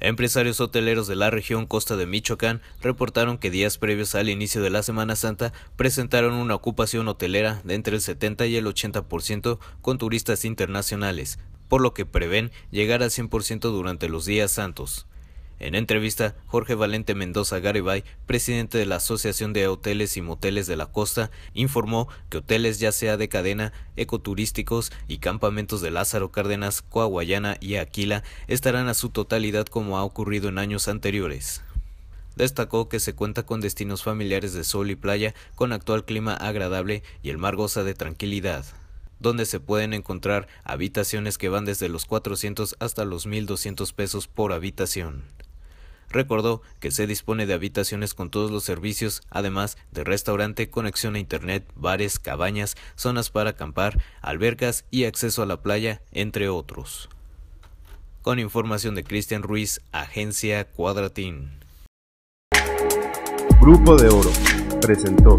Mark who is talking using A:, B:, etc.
A: Empresarios hoteleros de la región costa de Michoacán reportaron que días previos al inicio de la Semana Santa presentaron una ocupación hotelera de entre el 70 y el 80% con turistas internacionales, por lo que prevén llegar al 100% durante los días santos. En entrevista, Jorge Valente Mendoza Garibay, presidente de la Asociación de Hoteles y Moteles de la Costa, informó que hoteles ya sea de cadena, ecoturísticos y campamentos de Lázaro Cárdenas, Coahuayana y Aquila estarán a su totalidad como ha ocurrido en años anteriores. Destacó que se cuenta con destinos familiares de sol y playa, con actual clima agradable y el mar goza de tranquilidad donde se pueden encontrar habitaciones que van desde los 400 hasta los 1.200 pesos por habitación. Recordó que se dispone de habitaciones con todos los servicios, además de restaurante, conexión a internet, bares, cabañas, zonas para acampar, albercas y acceso a la playa, entre otros. Con información de Cristian Ruiz, Agencia Cuadratín.
B: Grupo de Oro presentó.